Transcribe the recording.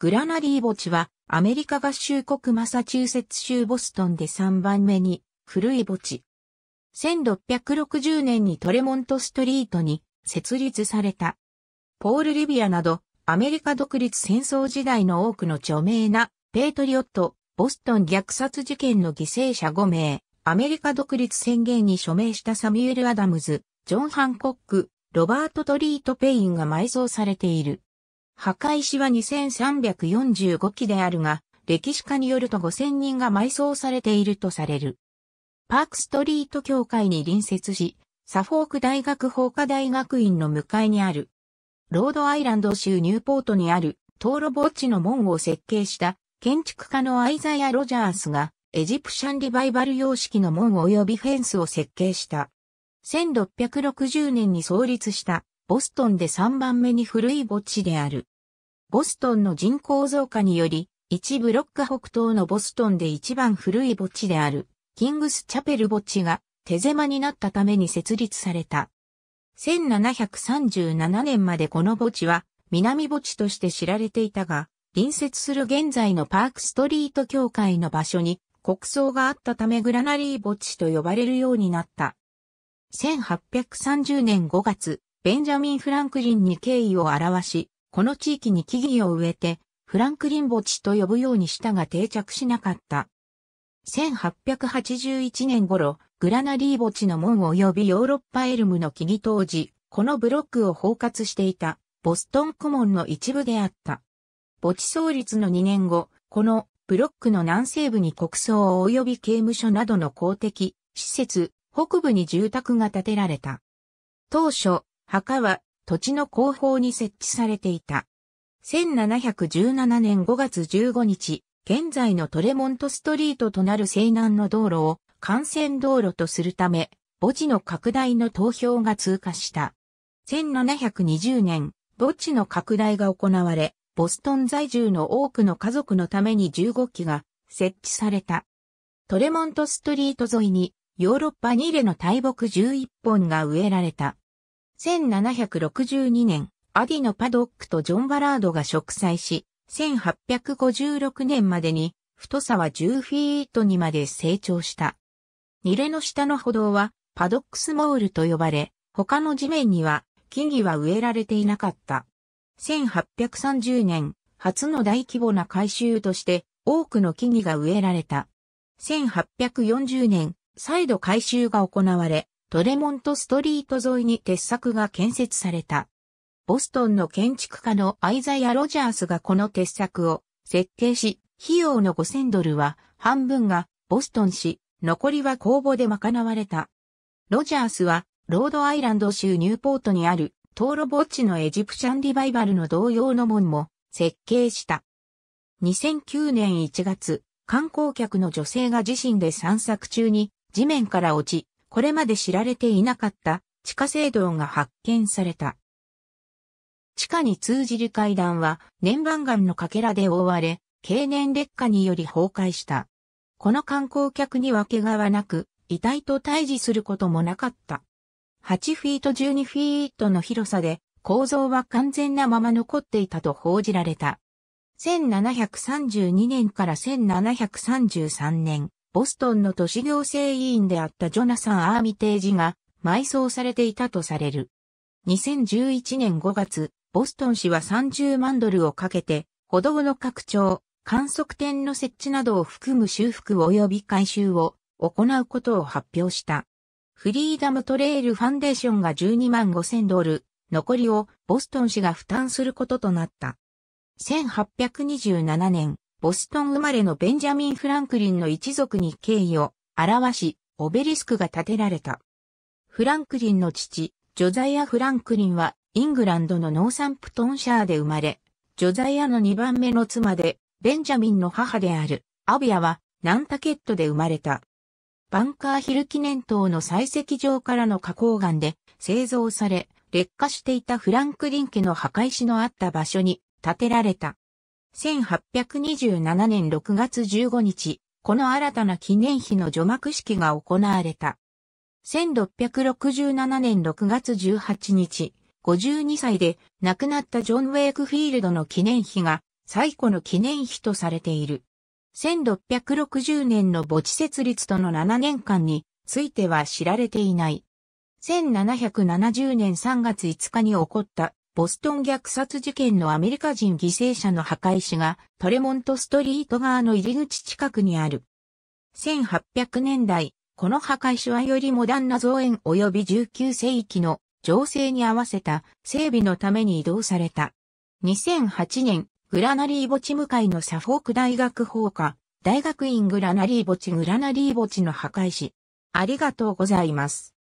グラナリー墓地はアメリカ合衆国マサチューセッツ州ボストンで3番目に古い墓地。1660年にトレモントストリートに設立された。ポール・リビアなどアメリカ独立戦争時代の多くの著名なペイトリオット、ボストン虐殺事件の犠牲者5名、アメリカ独立宣言に署名したサミュエル・アダムズ、ジョン・ハンコック、ロバート・トリート・ペインが埋葬されている。墓石は2345基であるが、歴史家によると5000人が埋葬されているとされる。パークストリート教会に隣接し、サフォーク大学法科大学院の向かいにある、ロードアイランド州ニューポートにある、灯籠墓地の門を設計した建築家のアイザヤ・ロジャースがエジプシャンリバイバル様式の門及びフェンスを設計した。1660年に創立したボストンで3番目に古い墓地である。ボストンの人口増加により、一部ロッカ北東のボストンで一番古い墓地である、キングスチャペル墓地が手狭になったために設立された。1737年までこの墓地は南墓地として知られていたが、隣接する現在のパークストリート教会の場所に国葬があったためグラナリー墓地と呼ばれるようになった。1830年5月、ベンジャミン・フランクリンに敬意を表し、この地域に木々を植えて、フランクリン墓地と呼ぶようにしたが定着しなかった。1881年頃、グラナリー墓地の門及びヨーロッパエルムの木々当時、このブロックを包括していた、ボストン古門の一部であった。墓地創立の2年後、このブロックの南西部に国葬及び刑務所などの公的施設、北部に住宅が建てられた。当初、墓は土地の後方に設置されていた。1717年5月15日、現在のトレモントストリートとなる西南の道路を幹線道路とするため、墓地の拡大の投票が通過した。1720年、墓地の拡大が行われ、ボストン在住の多くの家族のために15基が設置された。トレモントストリート沿いにヨーロッパニレの大木11本が植えられた。1762年、アディのパドックとジョン・バラードが植栽し、1856年までに太さは10フィートにまで成長した。ニレの下の歩道はパドックスモールと呼ばれ、他の地面には木々は植えられていなかった。1830年、初の大規模な改修として多くの木々が植えられた。1840年、再度改修が行われ、トレモントストリート沿いに鉄柵が建設された。ボストンの建築家のアイザヤ・ロジャースがこの鉄柵を設計し、費用の5000ドルは半分がボストン市、残りは公募で賄われた。ロジャースはロードアイランド州ニューポートにある灯籠墓地のエジプシャンリバイバルの同様の門も設計した。2009年1月、観光客の女性が自身で散策中に地面から落ち、これまで知られていなかった地下聖堂が発見された。地下に通じる階段は年番岩のかけらで覆われ、経年劣化により崩壊した。この観光客にはけがはなく、遺体と対峙することもなかった。8フィート12フィートの広さで、構造は完全なまま残っていたと報じられた。1732年から1733年、ボストンの都市行政委員であったジョナサン・アーミテージが埋葬されていたとされる。2011年5月、ボストン市は30万ドルをかけて、歩道の拡張、観測点の設置などを含む修復及び改修を行うことを発表した。フリーダムトレイルファンデーションが12万5千ドル、残りをボストン市が負担することとなった。1827年、ボストン生まれのベンジャミン・フランクリンの一族に敬意を表し、オベリスクが建てられた。フランクリンの父、ジョザイア・フランクリンは、イングランドのノーサンプトンシャーで生まれ、ジョザイアの2番目の妻で、ベンジャミンの母である、アビアは、ナンタケットで生まれた。バンカーヒル記念塔の採石場からの花崗岩で製造され、劣化していたフランクリン家の墓石のあった場所に建てられた。1827年6月15日、この新たな記念碑の除幕式が行われた。1667年6月18日、52歳で亡くなったジョン・ウェイクフィールドの記念碑が最古の記念碑とされている。1660年の墓地設立との7年間については知られていない。1770年3月5日に起こったボストン虐殺事件のアメリカ人犠牲者の墓石がトレモントストリート側の入り口近くにある。1800年代、この墓石はよりモダンな造園及び19世紀の情勢に合わせた整備のために移動された。2008年、グラナリー墓地向かいのサフォーク大学法科、大学院グラナリー墓地グラナリー墓地の墓石。ありがとうございます。